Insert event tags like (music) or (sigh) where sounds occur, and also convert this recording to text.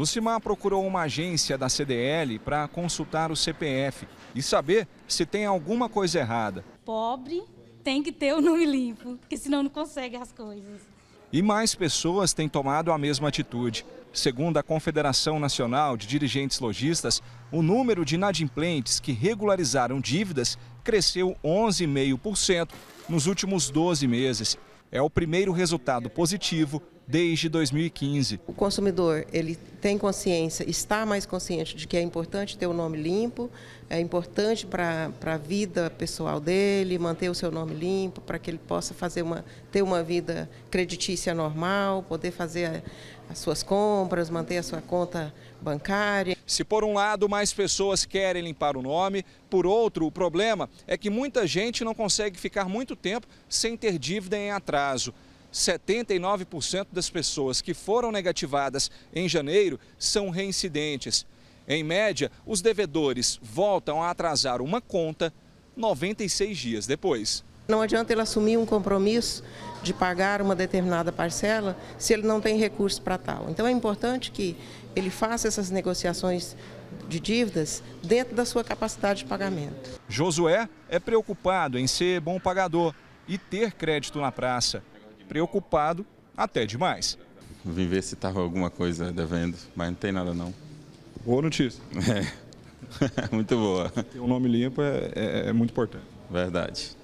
Lucimar procurou uma agência da CDL para consultar o CPF e saber se tem alguma coisa errada. Pobre tem que ter o (laughs) nome limpo, porque senão não consegue as coisas. E mais pessoas têm tomado a mesma atitude. Segundo a Confederação Nacional de Dirigentes Logistas, o número de inadimplentes que regularizaram dívidas cresceu 11,5% nos últimos 12 meses. É o primeiro resultado positivo desde 2015. O consumidor ele tem consciência, está mais consciente de que é importante ter o nome limpo, é importante para a vida pessoal dele, manter o seu nome limpo, para que ele possa fazer uma, ter uma vida creditícia normal, poder fazer as suas contas compras, manter a sua conta bancária. Se por um lado mais pessoas querem limpar o nome, por outro, o problema é que muita gente não consegue ficar muito tempo sem ter dívida em atraso. 79% das pessoas que foram negativadas em janeiro são reincidentes. Em média, os devedores voltam a atrasar uma conta 96 dias depois. Não adianta ele assumir um compromisso de pagar uma determinada parcela se ele não tem recurso para tal. Então é importante que ele faça essas negociações de dívidas dentro da sua capacidade de pagamento. Josué é preocupado em ser bom pagador e ter crédito na praça. Preocupado até demais. Vim ver se estava tá alguma coisa devendo, mas não tem nada não. Boa notícia. (laughs) É. (laughs) muito boa. Ter um nome limpo é, é, é muito importante. Verdade.